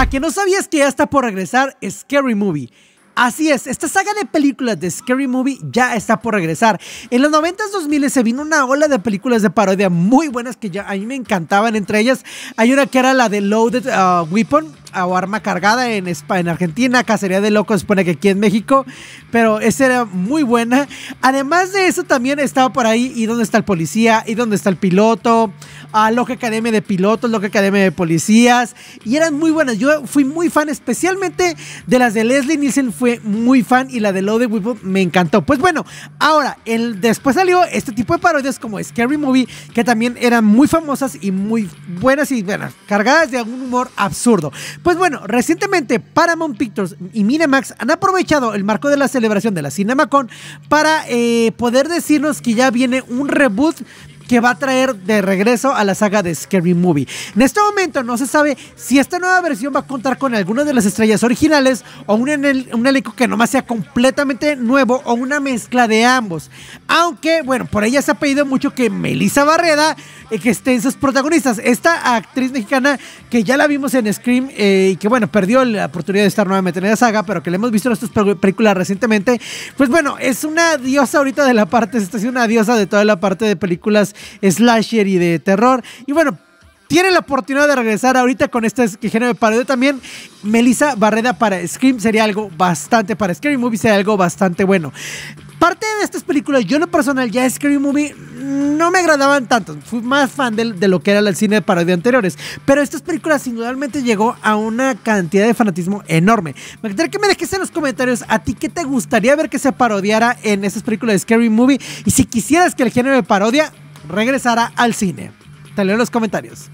A que no sabías que ya está por regresar Scary Movie. Así es, esta saga de películas de Scary Movie ya está por regresar. En los 90s 2000 se vino una ola de películas de parodia muy buenas que ya a mí me encantaban. Entre ellas hay una que era la de Loaded ah, Weapon, o arma cargada en, en Argentina, Cacería de Locos, pone que aquí en México, pero esa era muy buena. Además de eso, también estaba por ahí, ¿y dónde está el policía? ¿Y dónde está el piloto? Ah, a que Academia de Pilotos, Loca Academia de Policías, y eran muy buenas. Yo fui muy fan, especialmente de las de Leslie Nielsen, fue muy fan, y la de Loaded Weapon me encantó. Pues bueno, ahora, el, después salió este tipo de parodias como Scary Movie, que también eran muy famosas y muy buenas y buenas cargadas de algún humor absurdo. Pues bueno, recientemente Paramount Pictures y Miramax han aprovechado el marco de la celebración de la CinemaCon para eh, poder decirnos que ya viene un reboot que va a traer de regreso a la saga de Scary Movie. En este momento no se sabe si esta nueva versión va a contar con alguna de las estrellas originales o un, un elenco que nomás sea completamente nuevo o una mezcla de ambos. Aunque, bueno, por ella se ha pedido mucho que Melissa Barreda eh, que esté en sus protagonistas. Esta actriz mexicana que ya la vimos en Scream eh, y que, bueno, perdió la oportunidad de estar nuevamente en la saga, pero que la hemos visto en estas películas recientemente. Pues bueno, es una diosa ahorita de la parte, está haciendo una diosa de toda la parte de películas slasher y de terror. Y bueno, tiene la oportunidad de regresar ahorita con este género de parodia también. Melissa Barreda para Scream sería algo bastante, para Scary Movie sería algo bastante bueno. Parte de estas películas, yo en lo personal ya Scary Movie no me agradaban tanto. Fui más fan de, lo que era el cine de parodia anteriores. Pero estas películas indudablemente llegó a una cantidad de fanatismo enorme. Me gustaría que me dejes en los comentarios a ti qué te gustaría ver que se parodiara en estas películas de Scary Movie. Y si quisieras que el género de parodia regresará al cine. Te en los comentarios.